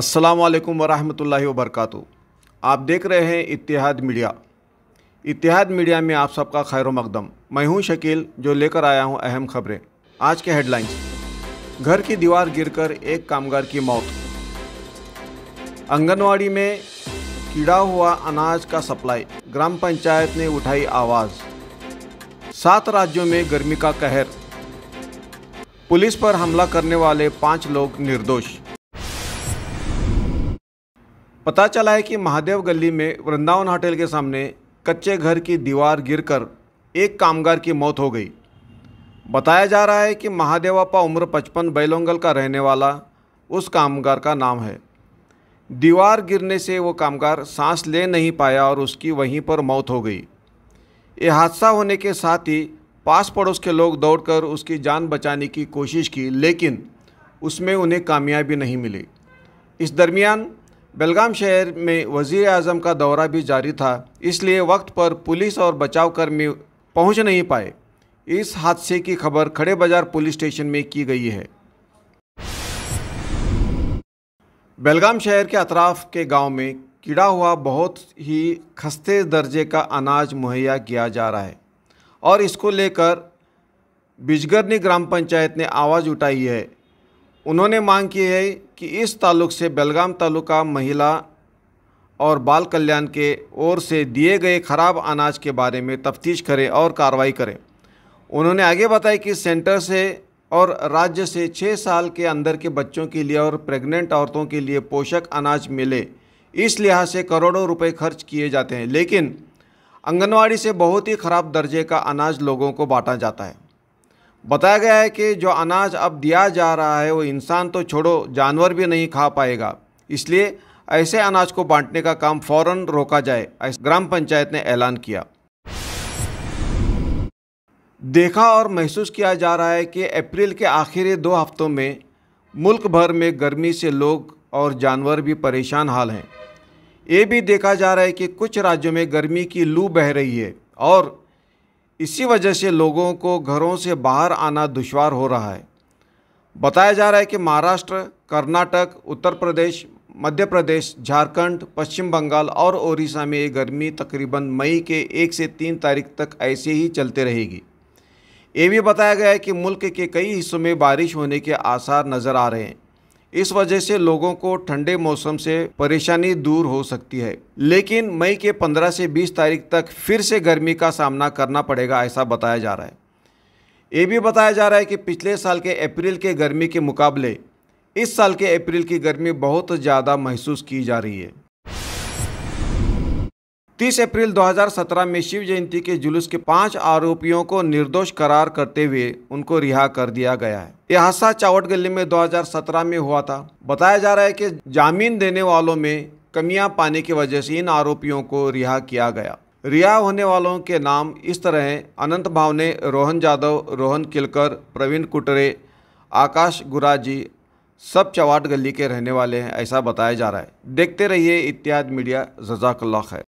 अस्सलाम वरहमतुल्लाहि वबरकत आप देख रहे हैं इतिहाद मीडिया इतिहाद मीडिया में आप सबका खैर मकदम मैं हूं शकील जो लेकर आया हूं अहम खबरें आज के हेडलाइंस घर की दीवार गिरकर एक कामगार की मौत आंगनवाड़ी में कीड़ा हुआ अनाज का सप्लाई ग्राम पंचायत ने उठाई आवाज़ सात राज्यों में गर्मी का कहर पुलिस पर हमला करने वाले पाँच लोग निर्दोष पता चला है कि महादेव गली में वृंदावन होटल के सामने कच्चे घर की दीवार गिरकर एक कामगार की मौत हो गई बताया जा रहा है कि महादेवापा उम्र पचपन बैलोंगल का रहने वाला उस कामगार का नाम है दीवार गिरने से वो कामगार सांस ले नहीं पाया और उसकी वहीं पर मौत हो गई ये हादसा होने के साथ ही पास पड़ोस के लोग दौड़कर उसकी जान बचाने की कोशिश की लेकिन उसमें उन्हें कामयाबी नहीं मिली इस दरमियान बेलगाम शहर में वज़ी अजम का दौरा भी जारी था इसलिए वक्त पर पुलिस और बचाव कर्मी पहुँच नहीं पाए इस हादसे की खबर खड़े बाजार पुलिस स्टेशन में की गई है बेलगाम शहर के अतराफ के गांव में कीड़ा हुआ बहुत ही खस्ते दर्जे का अनाज मुहैया किया जा रहा है और इसको लेकर बिजगरनी ग्राम पंचायत ने आवाज़ उठाई है उन्होंने मांग की है कि इस ताल्लुक से बेलगाम तालुका महिला और बाल कल्याण के ओर से दिए गए खराब अनाज के बारे में तफ्तीश करें और कार्रवाई करें उन्होंने आगे बताया कि सेंटर से और राज्य से छः साल के अंदर के बच्चों के लिए और प्रेग्नेंट औरतों के लिए पोषक अनाज मिले इस लिहाज से करोड़ों रुपए खर्च किए जाते हैं लेकिन आंगनवाड़ी से बहुत ही ख़राब दर्जे का अनाज लोगों को बांटा जाता है बताया गया है कि जो अनाज अब दिया जा रहा है वो इंसान तो छोड़ो जानवर भी नहीं खा पाएगा इसलिए ऐसे अनाज को बांटने का काम फौरन रोका जाए ग्राम पंचायत ने ऐलान किया देखा और महसूस किया जा रहा है कि अप्रैल के आखिरी दो हफ्तों में मुल्क भर में गर्मी से लोग और जानवर भी परेशान हाल हैं ये भी देखा जा रहा है कि कुछ राज्यों में गर्मी की लू बह रही है और इसी वजह से लोगों को घरों से बाहर आना दुश्वार हो रहा है बताया जा रहा है कि महाराष्ट्र कर्नाटक उत्तर प्रदेश मध्य प्रदेश झारखंड, पश्चिम बंगाल और ओडिशा में ये गर्मी तकरीबन मई के एक से तीन तारीख तक ऐसे ही चलते रहेगी ये भी बताया गया है कि मुल्क के कई हिस्सों में बारिश होने के आसार नज़र आ रहे हैं इस वजह से लोगों को ठंडे मौसम से परेशानी दूर हो सकती है लेकिन मई के 15 से 20 तारीख तक फिर से गर्मी का सामना करना पड़ेगा ऐसा बताया जा रहा है ये भी बताया जा रहा है कि पिछले साल के अप्रैल के गर्मी के मुकाबले इस साल के अप्रैल की गर्मी बहुत ज़्यादा महसूस की जा रही है 30 अप्रैल 2017 में शिव जयंती के जुलूस के पांच आरोपियों को निर्दोष करार करते हुए उनको रिहा कर दिया गया है यह हादसा चावट गली में 2017 में हुआ था बताया जा रहा है कि जामीन देने वालों में कमियां पाने की वजह से इन आरोपियों को रिहा किया गया रिहा होने वालों के नाम इस तरह हैं अनंत भावने रोहन जादव रोहन किलकर प्रवीण कुटरे आकाश गुराजी सब चवाट गली के रहने वाले हैं ऐसा बताया जा रहा है देखते रहिए इत्याद मीडिया जजाकल्ला खैर